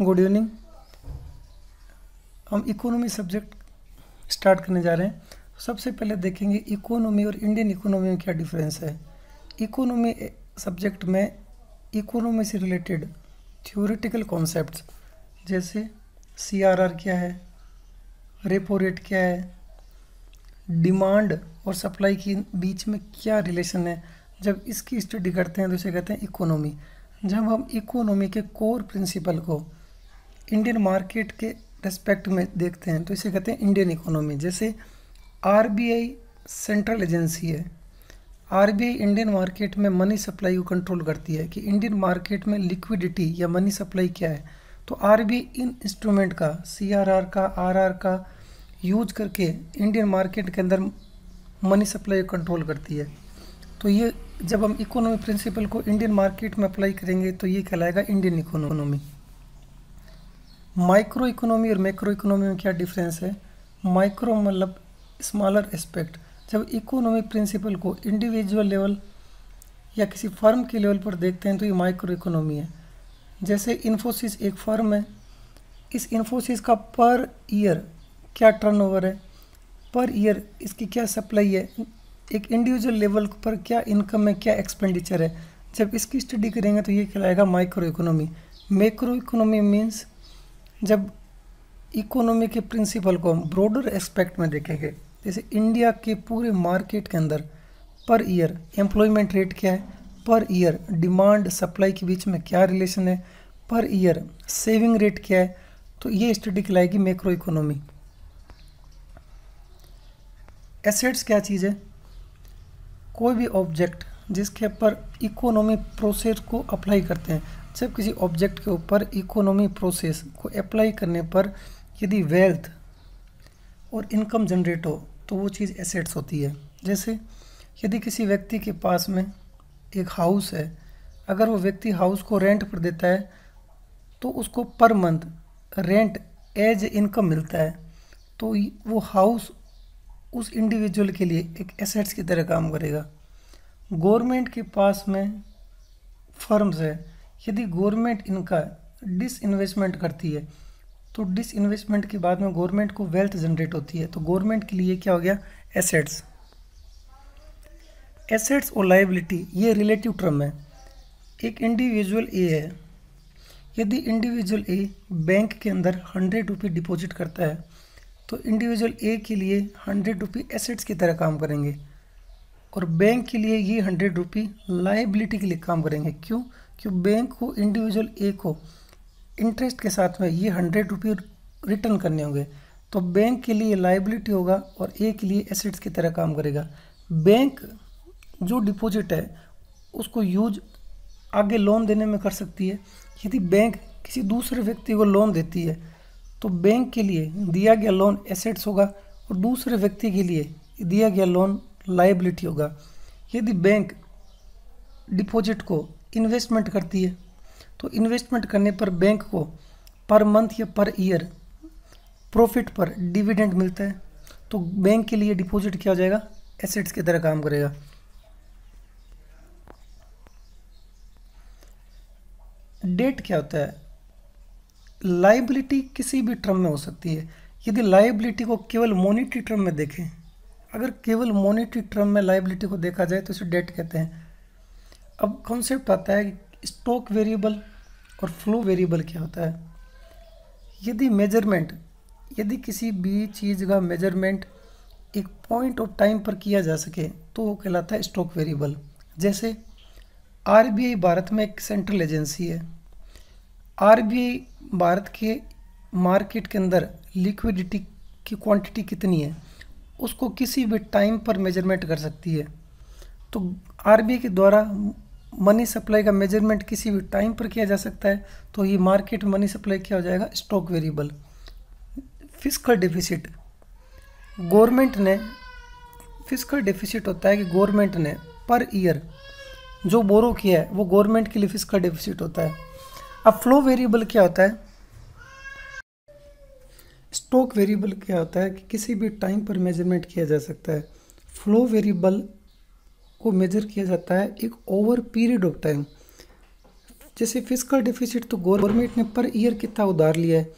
good evening हम economy subject start करने जा रहे हैं सबसे पहले देखेंगे इकोनॉमी और इंडियन इकोनॉमी में क्या डिफरेंस है इकोनॉमी सब्जेक्ट में इकोनॉमी से रिलेटेड थ्योरेटिकल कॉन्सेप्ट्स जैसे सीआरआर क्या है रेपो रेट क्या है डिमांड और सप्लाई के बीच में क्या रिलेशन है जब इसकी स्टडी करते हैं तो उसे कहते हैं इकोनॉमी जब हम इकोनॉमी के कोर प्रिंसिपल को इंडियन मार्केट के रिस्पेक्ट में देखते हैं तो इसे कहते हैं इंडियन इकोनॉमी जैसे आरबीआई सेंट्रल एजेंसी है आरबीआई इंडियन मार्केट में मनी सप्लाई को कंट्रोल करती है कि इंडियन मार्केट में लिक्विडिटी या मनी सप्लाई क्या है तो आरबीआई इन इंस्ट्रूमेंट का सीआरआर का आरआर का यूज करके इंडियन मार्केट के अंदर मनी सप्लाई को कंट्रोल करती है तो ये जब हम इकोनॉमी प्रिंसिपल को इंडियन मार्केट में अप्लाई करेंगे तो ये कहलाएगा इंडियन इकोनॉमी माइक्रो इकोनॉमी और मैक्रो इकोनॉमी में क्या डिफरेंस है माइक्रो मतलब स्मॉलर एस्पेक्ट जब इकोनॉमिक प्रिंसिपल को इंडिविजुअल लेवल या किसी फर्म के लेवल पर देखते हैं तो ये माइक्रो इकोनॉमी है जैसे इन्फोसिस एक फर्म है इस इन्फोसिस का पर ईयर क्या टर्नओवर है पर ईयर इसकी क्या सप्लाई है एक इंडिविजुअल लेवल पर क्या इनकम है क्या एक्सपेंडिचर है जब इसकी स्टडी करेंगे तो ये कहलाएगा micro economy macro economy means जब इकोनॉमी के प्रिंसिपल को हम ब्रॉडर एस्पेक्ट में देखेंगे जैसे इंडिया के पूरे मार्केट के अंदर पर ईयर एम्प्लॉयमेंट रेट क्या है पर ईयर डिमांड सप्लाई के बीच में क्या रिलेशन है पर ईयर सेविंग रेट क्या है तो ये स्टडी कहलाएगी मैक्रो इकोनॉमी एसेट्स क्या चीज़ है कोई भी ऑब्जेक्ट जिसके ऊपर इकोनॉमी प्रोसेस को अप्लाई करते हैं जब किसी ऑब्जेक्ट के ऊपर इकोनॉमी प्रोसेस को अप्लाई करने पर यदि वेल्थ और इनकम जनरेट हो तो वो चीज़ एसेट्स होती है जैसे यदि किसी व्यक्ति के पास में एक हाउस है अगर वो व्यक्ति हाउस को रेंट पर देता है तो उसको per month rent as income मिलता है तो वो हाउस उस इंडिविजुअल के लिए एक एसेट्स की तरह काम करेगा गवर्नमेंट के पास में फर्म्स है यदि गवर्नमेंट इनका डिसइन्वेस्टमेंट करती है तो डिसइन्वेस्टमेंट के बाद में गवर्नमेंट को वेल्थ जनरेट होती है तो गवर्नमेंट के लिए क्या हो गया एसेट्स एसेट्स और लाइबिलिटी ये रिलेटिव टर्म है एक इंडिविजुअल ए है यदि इंडिविजुअल ए बैंक के अंदर हंड्रेड रुपये डिपॉजिट करता है तो इंडिविजुअल ए के लिए हंड्रेड रुपये एसेट्स की तरह काम करेंगे और बैंक के लिए ये हंड्रेड रुपी लाइबिलिटी के लिए काम करेंगे क्यों कि बैंक को इंडिविजुअल ए को इंटरेस्ट के साथ में ये हंड्रेड रुपये रिटर्न करने होंगे तो बैंक के लिए लाइबिलिटी होगा और ए के लिए एसेट्स की तरह काम करेगा बैंक जो डिपॉजिट है उसको यूज आगे लोन देने में कर सकती है यदि बैंक किसी दूसरे व्यक्ति को लोन देती है तो बैंक के लिए दिया गया लोन एसेट्स होगा और दूसरे व्यक्ति के लिए दिया गया लोन लाइबिलिटी होगा यदि बैंक डिपॉजिट को इन्वेस्टमेंट करती है तो इन्वेस्टमेंट करने पर बैंक को पर मंथ या पर ईयर प्रॉफिट पर डिविडेंड मिलता है तो बैंक के लिए डिपॉजिट हो जाएगा एसेट्स की तरह काम करेगा डेट क्या होता है लाइबिलिटी किसी भी टर्म में हो सकती है यदि लाइबिलिटी को केवल मोनिट्री टर्म में देखें अगर केवल मोनिट्री टर्म में लाइबिलिटी को देखा जाए तो इसे डेट कहते हैं अब कॉन्सेप्ट आता है स्टॉक वेरिएबल और फ्लो वेरिएबल क्या होता है यदि मेजरमेंट यदि किसी भी चीज़ का मेजरमेंट एक पॉइंट ऑफ टाइम पर किया जा सके तो वो कहलाता है स्टॉक वेरिएबल जैसे आर भारत में एक सेंट्रल एजेंसी है आर भारत के मार्केट के अंदर लिक्विडिटी की क्वांटिटी कितनी है उसको किसी भी टाइम पर मेजरमेंट कर सकती है तो आर के द्वारा मनी सप्लाई का मेजरमेंट किसी भी टाइम पर किया जा सकता है तो ये मार्केट मनी सप्लाई क्या हो जाएगा stock variable physical deficit government ने फिजिकल डिफिसिट होता है कि गवर्नमेंट ने पर ईयर जो बोरो किया है वो गवर्नमेंट के लिए फिजिकल डिफिसिट होता है अब फ्लो वेरिएबल क्या होता है स्टॉक वेरिएबल क्या होता है कि किसी भी टाइम पर मेजरमेंट किया जा सकता है फ्लो वेरिएबल को मेजर किया जाता है एक ओवर पीरियड ऑफ टाइम जैसे फिजिकल डिफिसिट तो गवर्नमेंट ने पर ईयर कितना उधार लिया है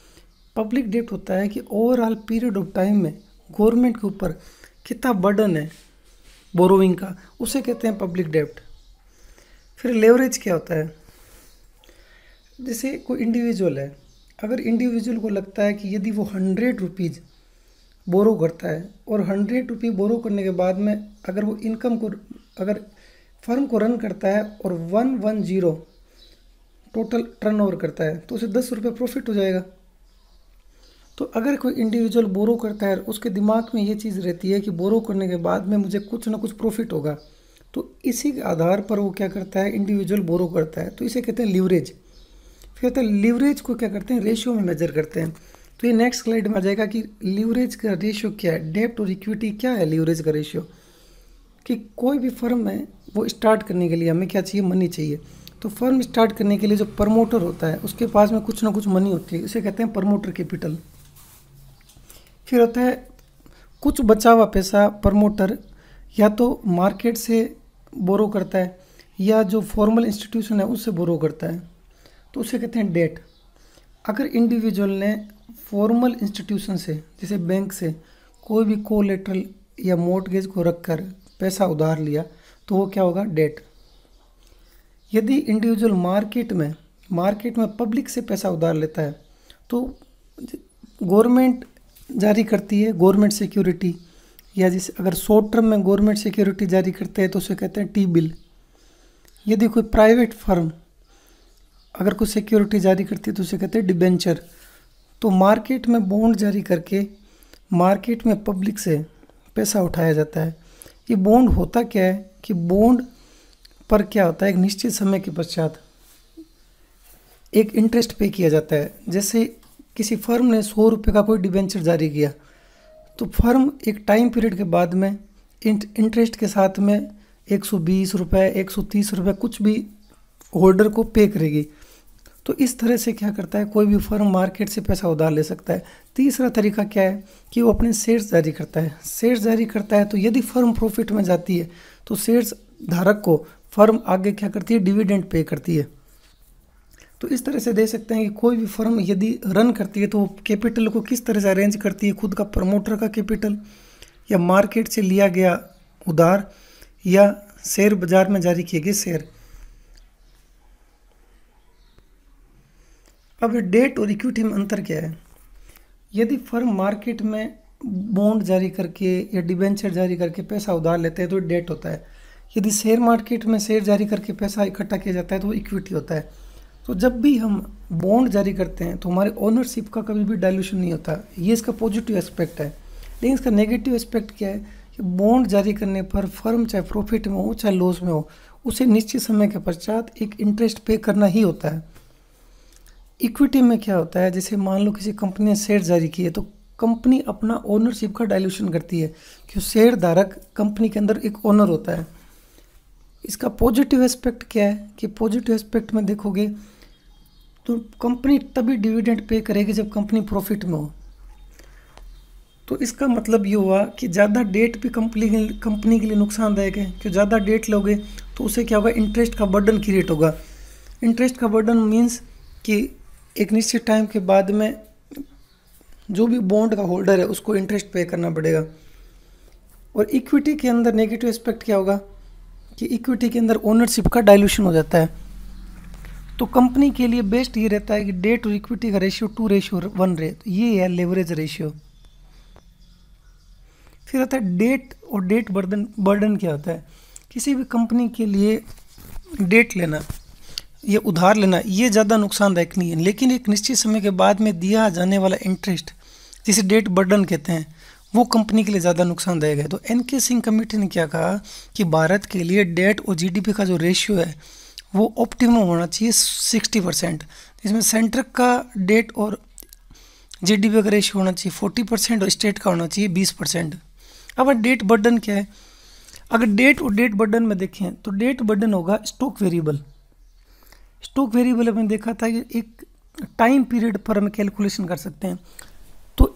पब्लिक डेट होता है कि ओवरऑल पीरियड ऑफ टाइम में गवर्नमेंट के ऊपर कितना बर्डन है बोरोइंग का उसे कहते हैं पब्लिक डेप्ट फिर लेवरेज क्या होता है जैसे कोई इंडिविजुअल है अगर इंडिविजुअल को लगता है कि यदि वो हंड्रेड रुपीज़ बोरो करता है और हंड्रेड रुपी बोरो करने के बाद में अगर वो इनकम को अगर फर्म को रन करता है और one one zero total turnover करता है तो उसे दस रुपये प्रॉफिट हो जाएगा तो अगर कोई इंडिविजुअल बोरो करता है उसके दिमाग में ये चीज़ रहती है कि बोरो करने के बाद में मुझे कुछ ना कुछ प्रॉफिट होगा तो इसी के आधार पर वो क्या करता है इंडिविजुअल बोरो करता है तो इसे कहते हैं लीवरेज फिर कहते हैं लीवरेज को क्या करते हैं रेशियो में मेजर करते हैं तो ये नेक्स्ट स्लाइड में आ जाएगा कि लीवरेज का रेशियो क्या है डेप्ट और इक्विटी क्या है लीवरेज का रेशियो कि कोई भी फर्म है वो स्टार्ट करने के लिए हमें क्या चाहिए मनी चाहिए तो फर्म स्टार्ट करने के लिए जो प्रमोटर होता है उसके पास में कुछ ना कुछ मनी होती है उसे कहते हैं प्रमोटर कैपिटल फिर होता है कुछ बचा हुआ पैसा प्रमोटर या तो मार्केट से बोरो करता है या जो फॉर्मल इंस्टीट्यूशन है उससे बोरो करता है तो उसे कहते हैं डेट अगर इंडिविजुअल ने फॉर्मल इंस्टीट्यूशन से जैसे बैंक से कोई भी कोलेटरल या मोटगेज को रखकर पैसा उधार लिया तो वो क्या होगा डेट यदि इंडिविजुअल मार्केट में मार्केट में पब्लिक से पैसा उधार लेता है तो गवर्नमेंट जारी करती है गवर्नमेंट सिक्योरिटी या जिस अगर शॉर्ट टर्म में गवर्नमेंट सिक्योरिटी जारी करते हैं तो उसे कहते हैं टी बिल यदि कोई प्राइवेट फर्म अगर कोई सिक्योरिटी जारी करती है तो उसे कहते हैं डिबेंचर तो मार्केट में बॉन्ड जारी करके मार्केट में पब्लिक से पैसा उठाया जाता है ये बॉन्ड होता क्या है कि बॉन्ड पर क्या होता है एक निश्चित समय के पश्चात एक इंटरेस्ट पे किया जाता है जैसे किसी फर्म ने सौ रुपये का कोई डिबेंचर जारी किया तो फर्म एक टाइम पीरियड के बाद में इंटरेस्ट के साथ में एक सौ बीस रुपये एक सौ तीस रुपये कुछ भी होल्डर को पे करेगी तो इस तरह से क्या करता है कोई भी फर्म मार्केट से पैसा उधार ले सकता है तीसरा तरीका क्या है कि वो अपने शेयर्स जारी करता है शेयर्स जारी करता है तो यदि फर्म प्रॉफिट में जाती है तो शेयर्स धारक को फर्म आगे क्या करती है डिविडेंड पे करती है तो इस तरह से देख सकते हैं कि कोई भी फर्म यदि रन करती है तो वो कैपिटल को किस तरह से अरेंज करती है खुद का प्रमोटर का कैपिटल या मार्केट से लिया गया उधार या शेयर बाजार में जारी किए गए शेयर अब डेट और इक्विटी में अंतर क्या है यदि फर्म मार्केट में बॉन्ड जारी करके या डिबेंचर जारी करके पैसा उधार लेते हैं तो डेट होता है यदि शेयर मार्केट में शेयर जारी करके पैसा इकट्ठा किया जाता है तो इक्विटी होता है तो जब भी हम बॉन्ड जारी करते हैं तो हमारे ओनरशिप का कभी भी डायल्यूशन नहीं होता ये इसका पॉजिटिव एस्पेक्ट है लेकिन इसका नेगेटिव एस्पेक्ट क्या है कि बॉन्ड जारी करने पर फर्म चाहे प्रॉफिट में हो चाहे लॉस में हो उसे निश्चित समय के पश्चात एक इंटरेस्ट पे करना ही होता है इक्विटी में क्या होता है जैसे मान लो किसी कंपनी ने शेयर जारी किए तो कंपनी अपना ओनरशिप का डाइल्यूशन करती है क्यों शेयर धारक कंपनी के अंदर एक ओनर होता है इसका पॉजिटिव एस्पेक्ट क्या है कि पॉजिटिव एस्पेक्ट में देखोगे तो कंपनी तभी डिविडेंड पे करेगी जब कंपनी प्रॉफिट में हो तो इसका मतलब ये हुआ कि ज़्यादा डेट भी कंपनी कंपनी के लिए नुकसानदायक है क्यों ज़्यादा डेट लोगे तो उसे क्या होगा इंटरेस्ट का बर्डन क्रिएट होगा इंटरेस्ट का बर्डन मीन्स कि एक निश्चित टाइम के बाद में जो भी बॉन्ड का होल्डर है उसको इंटरेस्ट पे करना पड़ेगा और इक्विटी के अंदर नेगेटिव एस्पेक्ट क्या होगा कि इक्विटी के अंदर ओनरशिप का डाइल्यूशन हो जाता है तो कंपनी के लिए बेस्ट ये रहता है कि डेट टू इक्विटी का रेशियो टू रेशियो वन रहे तो ये है लेवरेज रेशियो फिर आता है डेट और डेट बर्डन बर्डन क्या होता है किसी भी कंपनी के लिए डेट लेना ये उधार लेना ये ज़्यादा नुकसानदायक नहीं है लेकिन एक निश्चित समय के बाद में दिया जाने वाला इंटरेस्ट जिसे डेट बर्डन कहते हैं वो कंपनी के लिए ज़्यादा नुकसानदायक है तो एन के सिंह कमेटी ने क्या कहा कि भारत के लिए डेट और जी का जो रेशियो है वो ऑप्टिमम होना चाहिए सिक्सटी परसेंट इसमें सेंटर का डेट और जी का रेशियो होना चाहिए फोर्टी परसेंट और स्टेट का होना चाहिए बीस परसेंट अब डेट बर्डन क्या है अगर डेट और डेट बर्डन में देखें तो डेट बर्डन होगा स्टॉक वेरिएबल स्टॉक वेरिएबल हमने देखा था कि एक टाइम पीरियड पर हम कैलकुलेशन कर सकते हैं तो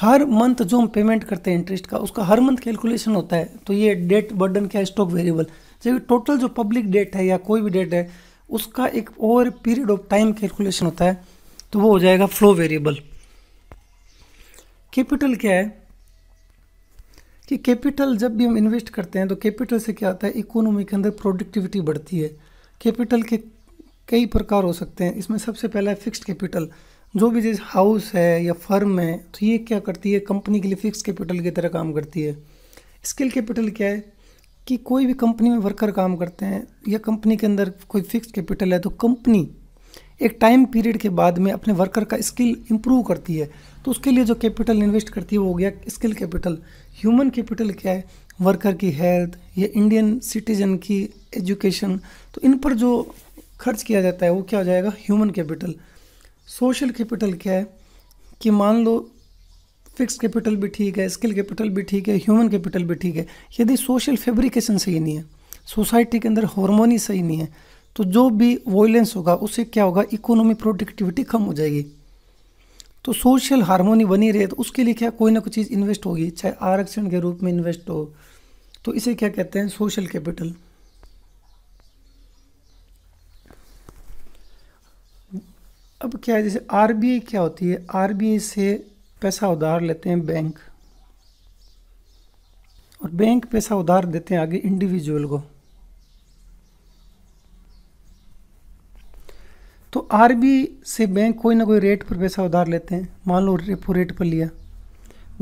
हर मंथ जो हम पेमेंट करते हैं इंटरेस्ट का उसका हर मंथ कैलकुलेशन होता है तो ये डेट बर्डन क्या है स्टॉक वेरिएबल जबकि टोटल जो पब्लिक डेट है या कोई भी डेट है उसका एक over period of time calculation होता है तो वो हो जाएगा फ्लो वेरिएबल कैपिटल क्या है कि कैपिटल जब भी हम इन्वेस्ट करते हैं तो कैपिटल से क्या होता है इकोनॉमी के अंदर प्रोडक्टिविटी बढ़ती है कैपिटल के कई प्रकार हो सकते हैं इसमें सबसे पहला है फिक्स्ड कैपिटल जो भी जैसे हाउस है या फर्म है तो ये क्या करती है कंपनी के लिए फिक्स कैपिटल की तरह काम करती है स्किल कैपिटल क्या है कि कोई भी कंपनी में वर्कर काम करते हैं या कंपनी के अंदर कोई फिक्स कैपिटल है तो कंपनी एक टाइम पीरियड के बाद में अपने वर्कर का स्किल इंप्रूव करती है तो उसके लिए जो कैपिटल इन्वेस्ट करती है वो हो गया स्किल कैपिटल ह्यूमन कैपिटल क्या है वर्कर की हेल्थ या इंडियन सिटीजन की एजुकेशन तो इन पर जो खर्च किया जाता है वो क्या हो जाएगा ह्यूमन कैपिटल सोशल कैपिटल क्या है कि मान लो फिक्स कैपिटल भी ठीक है स्किल कैपिटल भी ठीक है ह्यूमन कैपिटल भी ठीक है यदि सोशल फेब्रिकेशन सही नहीं है सोसाइटी के अंदर हॉर्मोनी सही नहीं है तो जो भी वॉयलेंस होगा उससे क्या होगा इकोनॉमी प्रोडक्टिविटी कम हो जाएगी तो सोशल हार्मोनी बनी रहे तो उसके लिए क्या कोई ना कोई चीज़ इन्वेस्ट होगी चाहे आरक्षण के रूप में इन्वेस्ट हो तो इसे क्या कहते हैं सोशल कैपिटल अब क्या है जैसे आर क्या होती है आर से पैसा उधार लेते हैं बैंक और बैंक पैसा उधार देते हैं आगे इंडिविजुअल को तो आर से बैंक कोई ना कोई रेट पर पैसा उधार लेते हैं मान लो रेपो रेट पर लिया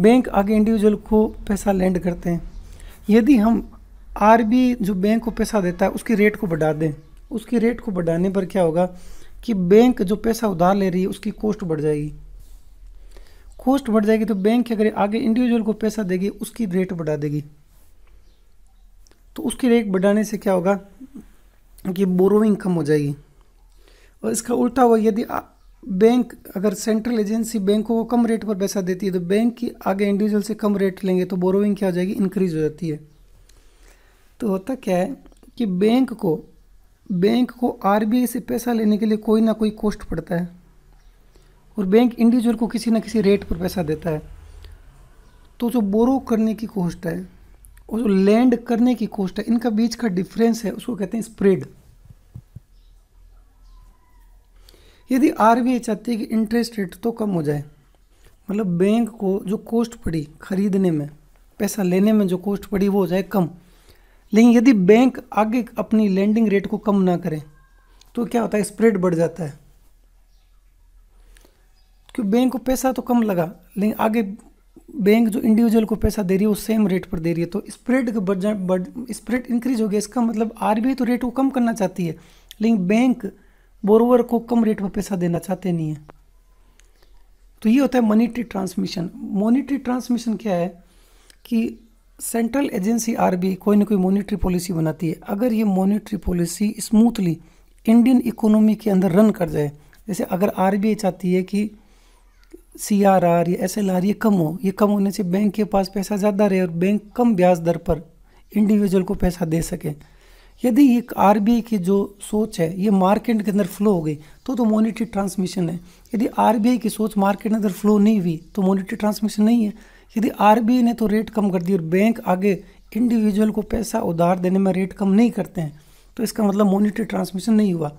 बैंक आगे इंडिविजुअल को पैसा लैंड करते हैं यदि हम आर जो बैंक को पैसा देता है उसके रेट को बढ़ा दें उसके रेट को बढ़ाने पर क्या होगा कि बैंक जो पैसा उधार ले रही है उसकी कॉस्ट बढ़ जाएगी कॉस्ट बढ़ जाएगी तो बैंक अगर आगे इंडिविजुअल को पैसा देगी उसकी रेट बढ़ा देगी तो उसकी रेट बढ़ाने से क्या होगा कि बोरोइंग कम हो जाएगी और इसका उल्टा हुआ यदि बैंक अगर सेंट्रल एजेंसी बैंकों को कम रेट पर पैसा देती है तो बैंक की आगे इंडिविजुअल से कम रेट लेंगे तो बोरोइंग क्या हो जाएगी इंक्रीज हो जाती है तो होता क्या है कि बैंक को बैंक को आर से पैसा लेने के लिए कोई ना कोई कॉस्ट पड़ता है और बैंक इंडिविजुअल को किसी ना किसी रेट पर पैसा देता है तो जो बोरो करने की कॉस्ट है और जो लैंड करने की कॉस्ट है इनका बीच का डिफरेंस है उसको कहते हैं स्प्रेड यदि आरबीआई चाहती है कि इंटरेस्ट रेट तो कम हो जाए मतलब बैंक को जो कॉस्ट पड़ी खरीदने में पैसा लेने में जो कॉस्ट पड़ी वो हो जाए कम लेकिन यदि बैंक आगे अपनी लैंडिंग रेट को कम ना करें तो क्या होता है स्प्रेड बढ़ जाता है क्योंकि बैंक को पैसा तो कम लगा लेकिन आगे बैंक जो इंडिविजुअल को पैसा दे रही है वो सेम रेट पर दे रही है तो स्प्रेड बढ़ जा बढ़ स्प्रेड इंक्रीज हो गया इसका मतलब आर तो रेट को कम करना चाहती है लेकिन बैंक बोरोवर को कम रेट पर पैसा देना चाहते नहीं है तो ये होता है मोनिट्री ट्रांसमिशन मोनिट्री ट्रांसमिशन क्या है कि सेंट्रल एजेंसी आरबीआई कोई ना कोई मॉनेटरी पॉलिसी बनाती है अगर ये monetary policy smoothly Indian economy के अंदर रन कर जाए जैसे अगर आरबीआई चाहती है कि सी आर आर या एस एल आर ये कम हो ये कम होने से बैंक के पास पैसा ज़्यादा रहे और बैंक कम ब्याज दर पर इंडिविजुअल को पैसा दे सके यदि ये आर की जो सोच है ये मार्केट के अंदर फ्लो हो गई तो तो मॉनिटरी ट्रांसमिशन है यदि आर की सोच मार्केट के अंदर फ्लो नहीं हुई तो मॉनिटरी ट्रांसमिशन नहीं है यदि आर ने तो रेट कम कर दी और बैंक आगे इंडिविजुअल को पैसा उधार देने में रेट कम नहीं करते हैं तो इसका मतलब मोनिटरी ट्रांसमिशन नहीं हुआ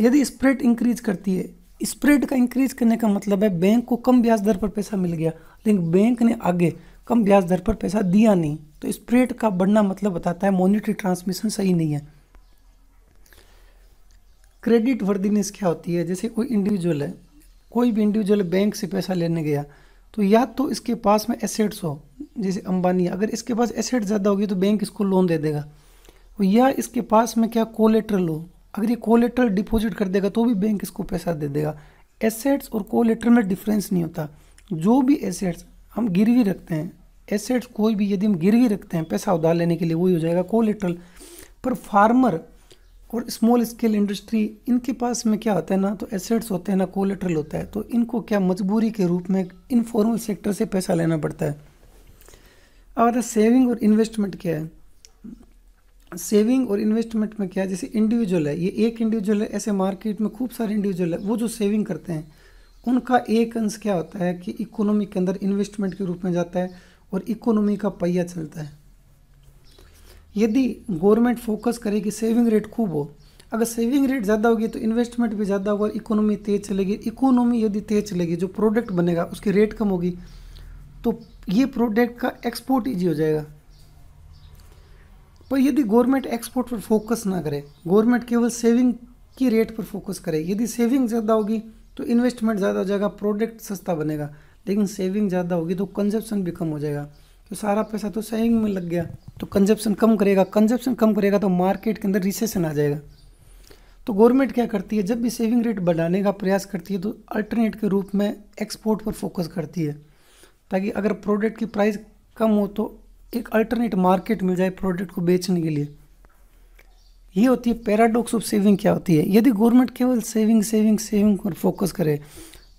यदि स्प्रेड इंक्रीज करती है स्प्रेड का इंक्रीज करने का मतलब है बैंक को कम ब्याज दर पर पैसा मिल गया लेकिन बैंक ने आगे कम ब्याज दर पर पैसा दिया नहीं तो स्प्रेड का बढ़ना मतलब बताता है मॉनिटरी ट्रांसमिशन सही नहीं है क्रेडिट वर्दीनेस क्या होती है जैसे कोई इंडिविजुअल है कोई भी इंडिविजुअल बैंक से पैसा लेने गया तो या तो इसके पास में एसेट्स हो जैसे अंबानी अगर इसके पास एसेट ज़्यादा होगी तो बैंक इसको लोन दे देगा या इसके पास में क्या कोलेट्रल हो अगर ये कोलेट्रल डिपॉजिट कर देगा तो भी बैंक इसको पैसा दे देगा एसेट्स और कोलेट्रल में डिफरेंस नहीं होता जो भी एसेट्स हम गिरवी रखते हैं एसेट्स कोई भी यदि हम गिरवी रखते हैं पैसा उधार लेने के लिए वही हो जाएगा कोलेट्रल पर फार्मर और स्मॉल स्केल इंडस्ट्री इनके पास में क्या होता है ना तो एसेट्स होते हैं ना कोलेट्रल होता है तो इनको क्या मजबूरी के रूप में इनफॉर्मल सेक्टर से पैसा लेना पड़ता है अब अगर सेविंग और इन्वेस्टमेंट क्या है सेविंग और इन्वेस्टमेंट में क्या है जैसे इंडिविजुअल है ये एक इंडिविजुअल है ऐसे मार्केट में खूब सारे इंडिविजुअल है वो जो सेविंग करते हैं उनका एक अंश क्या होता है कि इकोनॉमी के अंदर इन्वेस्टमेंट के रूप में जाता है और इकोनॉमी का पहिया चलता है यदि गवर्नमेंट फोकस करे कि सेविंग रेट खूब हो अगर सेविंग रेट ज़्यादा होगी तो इन्वेस्टमेंट भी ज़्यादा होगा इकोनॉमी तेज चलेगी इकोनॉमी यदि तेज चलेगी जो प्रोडक्ट बनेगा उसकी रेट कम होगी तो ये प्रोडक्ट का एक्सपोर्ट ईजी हो जाएगा पर यदि गवर्नमेंट एक्सपोर्ट पर फोकस ना करे गवर्नमेंट केवल सेविंग की रेट पर फोकस करे यदि सेविंग ज़्यादा होगी तो इन्वेस्टमेंट ज़्यादा हो जाएगा प्रोडक्ट सस्ता बनेगा लेकिन सेविंग ज़्यादा होगी तो कंजप्शन भी कम हो जाएगा तो सारा पैसा तो सेविंग में लग गया तो कंजप्शन कम करेगा कंजप्शन कम करेगा तो मार्केट के अंदर रिसेशन आ जाएगा तो गवर्नमेंट क्या करती है जब भी सेविंग रेट बढ़ाने का प्रयास करती है तो अल्टरनेट के रूप में एक्सपोर्ट पर फोकस करती है ताकि अगर प्रोडक्ट की प्राइस कम हो तो एक अल्टरनेट मार्केट मिल जाए प्रोडक्ट को बेचने के लिए ये होती है पैराडॉक्स ऑफ सेविंग क्या होती है यदि गवर्नमेंट केवल सेविंग सेविंग सेविंग पर फोकस करे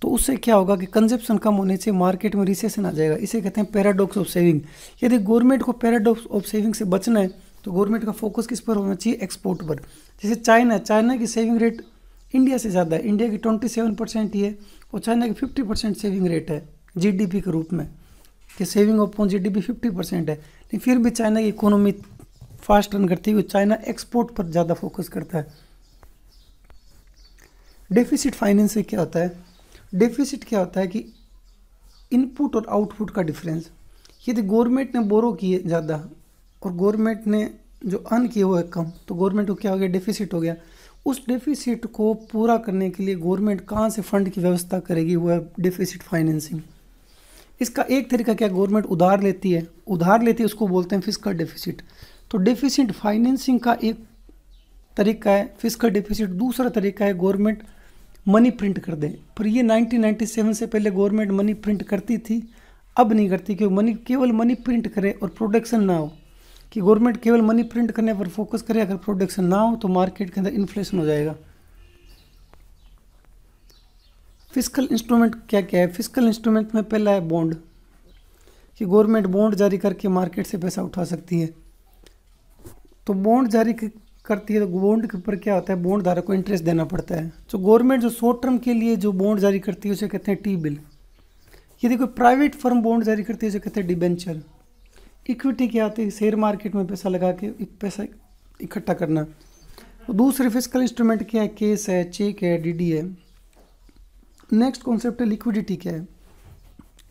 तो उससे क्या होगा कि कंजप्शन कम होने से मार्केट में रिसेशन आ जाएगा इसे कहते हैं पैराडॉक्स ऑफ सेविंग यदि गवर्नमेंट को पैराडॉक्स ऑफ सेविंग से बचना है तो गवर्नमेंट का फोकस किस पर होना चाहिए एक्सपोर्ट पर जैसे चाइना चाइना की सेविंग रेट इंडिया से ज़्यादा है इंडिया की ट्वेंटी सेवन परसेंट ही है और चाइना की फिफ्टी परसेंट सेविंग रेट है जीडीपी के रूप में कि saving of the GDP fifty percent है लेकिन फिर भी चाइना की इकोनॉमी फास्ट रन करती है चाइना एक्सपोर्ट पर ज़्यादा फोकस करता है डेफिसिट फाइनेंस से क्या होता है डेफिसिट क्या होता है कि इनपुट और आउटपुट का डिफरेंस यदि गवर्नमेंट ने बोरो किए ज़्यादा और गवर्नमेंट ने जो अन किए वो है कम तो गवर्नमेंट को क्या हो गया डेफिसिट हो गया उस डेफिसिट को पूरा करने के लिए गवर्नमेंट कहाँ से फंड की व्यवस्था करेगी वो है डेफिसिट फाइनेंसिंग इसका एक तरीका क्या गवर्नमेंट उधार लेती है उधार लेती है उसको बोलते हैं फिजिकल डेफिसिट तो डेफिसिट फाइनेंसिंग का एक तरीका है फिजिकल डेफिसिट दूसरा तरीका है गवर्नमेंट मनी प्रिंट कर दें पर ये 1997 से पहले गवर्नमेंट मनी प्रिंट करती थी अब नहीं करती क्योंकि मनी केवल मनी प्रिंट करे और प्रोडक्शन ना हो कि गवर्नमेंट केवल मनी प्रिंट करने पर फोकस करे अगर प्रोडक्शन ना हो तो मार्केट के अंदर इन्फ्लेशन हो जाएगा फिजिकल इंस्ट्रूमेंट क्या क्या है फिजिकल इंस्ट्रूमेंट में पहला है बॉन्ड कि गवर्नमेंट बॉन्ड जारी करके मार्केट से पैसा उठा सकती है तो बॉन्ड जारी करती है तो बॉन्ड के ऊपर क्या होता है बॉन्ड धारक को इंटरेस्ट देना पड़ता है तो गवर्नमेंट जो शॉर्ट टर्म के लिए जो बॉन्ड जारी करती है उसे कहते हैं टी बिल यदि कोई प्राइवेट फर्म बॉन्ड जारी करती है उसे कहते हैं डिबेंचर इक्विटी क्या होती है शेयर मार्केट में पैसा लगा के पैसा इकट्ठा करना तो दूसरे फिजिकल इंस्ट्रूमेंट क्या है केस है चेक है डी है नेक्स्ट कॉन्सेप्ट है लिक्विडिटी क्या है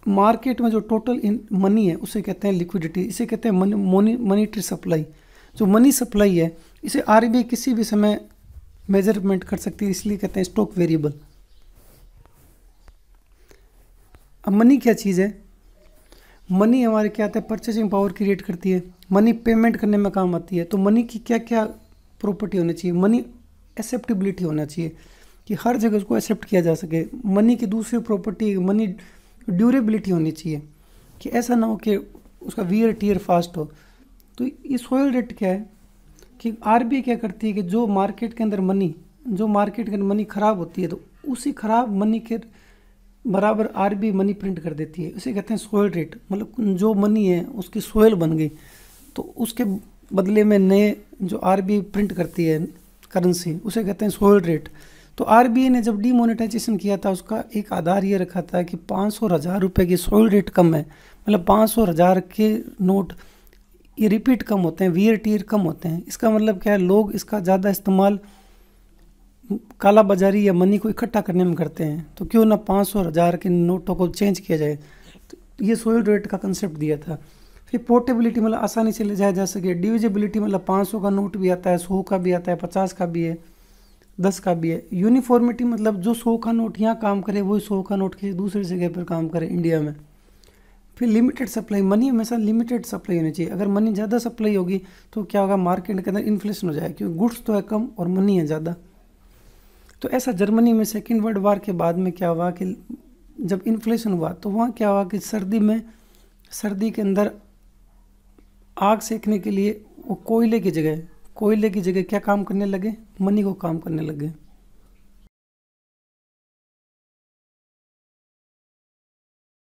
मार्केट में जो टोटल इन मनी है उसे कहते हैं लिक्विडिटी इसे कहते हैं मनी मॉनिटरी सप्लाई जो मनी सप्लाई है इसे आर e किसी भी समय मेजरमेंट कर सकती है इसलिए कहते हैं स्टॉक वेरिएबल अब मनी क्या चीज़ है मनी हमारे क्या आता है परचेसिंग पावर क्रिएट करती है मनी पेमेंट करने में काम आती है तो मनी की क्या क्या प्रॉपर्टी होनी चाहिए मनी एक्सेप्टेबिलिटी होना चाहिए कि हर जगह उसको एक्सेप्ट किया जा सके मनी की दूसरी प्रॉपर्टी मनी ड्यूरेबिलिटी होनी चाहिए कि ऐसा ना हो कि उसका वीयर टीयर फास्ट हो तो ये सोयल रेट क्या है कि आरबीआई क्या करती है कि जो मार्केट के अंदर मनी जो मार्केट के अंदर मनी ख़राब होती है तो उसी ख़राब मनी के बराबर आर मनी प्रिंट कर देती है उसे कहते हैं सोयल रेट मतलब जो मनी है उसकी सोयल बन गई तो उसके बदले में नए जो आर प्रिंट करती है करेंसी उसे कहते हैं सोयल रेट तो आर ने जब डीमोनेटाइजेशन किया था उसका एक आधार ये रखा था कि पाँच सौ हज़ार रुपये की सोयल रेट कम है मतलब पाँच सौ हज़ार के नोट ये रिपीट कम होते हैं वीर टीर कम होते हैं इसका मतलब क्या है लोग इसका ज़्यादा इस्तेमाल काला बाजारी या मनी को इकट्ठा करने में करते हैं तो क्यों ना पाँच सौ हज़ार के नोटों को चेंज किया जाए तो ये सोल्ड रेट का कंसेप्ट दिया था फिर पोर्टेबिलिटी मतलब आसानी से ले जाया जा सके डिविजिबिलिटी मतलब पाँच सौ का नोट भी आता है सौ का भी आता है पचास का भी है दस का भी है यूनिफॉर्मिटी मतलब जो सौ का नोट यहाँ काम करे वही सौ का नोट किसी दूसरी जगह पर काम करे इंडिया में फिर लिमिटेड सप्लाई मनी हमेशा लिमिटेड सप्लाई होनी चाहिए अगर मनी ज़्यादा सप्लाई होगी तो क्या होगा मार्केट के अंदर इन्फ्लेशन हो जाएगा क्योंकि गुड्स तो है कम और मनी है ज़्यादा तो ऐसा जर्मनी में सेकेंड वर्ल्ड वार के बाद में क्या हुआ कि जब इन्फ्लेशन हुआ तो वहाँ क्या हुआ कि सर्दी में सर्दी के अंदर आग सेकने के लिए वो कोयले की जगह कोयले की जगह क्या काम करने लगे मनी को काम करने लगे